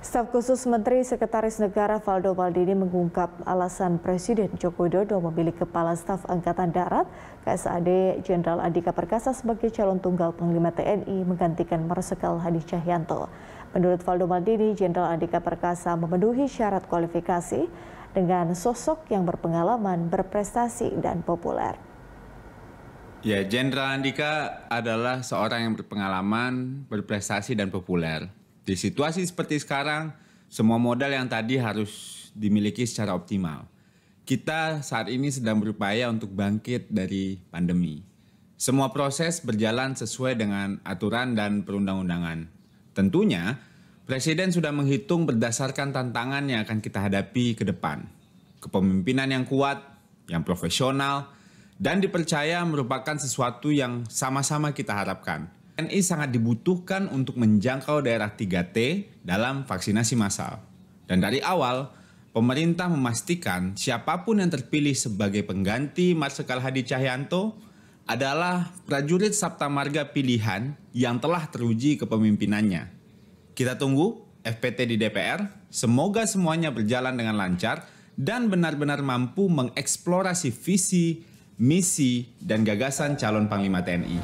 Staf khusus Menteri Sekretaris Negara Valdo Maldini mengungkap alasan Presiden Joko Widodo memilih Kepala Staf Angkatan Darat KSAD Jenderal Andika Perkasa sebagai calon tunggal Panglima TNI menggantikan Marsikal Hadi Cahyanto. Menurut Valdo Maldini, Jenderal Andika Perkasa memenuhi syarat kualifikasi dengan sosok yang berpengalaman, berprestasi, dan populer. Ya, Jenderal Andika adalah seorang yang berpengalaman, berprestasi, dan populer di situasi seperti sekarang, semua modal yang tadi harus dimiliki secara optimal. Kita saat ini sedang berupaya untuk bangkit dari pandemi. Semua proses berjalan sesuai dengan aturan dan perundang-undangan. Tentunya, Presiden sudah menghitung berdasarkan tantangan yang akan kita hadapi ke depan. Kepemimpinan yang kuat, yang profesional, dan dipercaya merupakan sesuatu yang sama-sama kita harapkan – TNI sangat dibutuhkan untuk menjangkau daerah 3T dalam vaksinasi massal. Dan dari awal, pemerintah memastikan siapapun yang terpilih sebagai pengganti Marsikal Hadi Cahyanto adalah prajurit Sabta Marga pilihan yang telah teruji kepemimpinannya. Kita tunggu FPT di DPR, semoga semuanya berjalan dengan lancar dan benar-benar mampu mengeksplorasi visi, misi, dan gagasan calon Panglima TNI.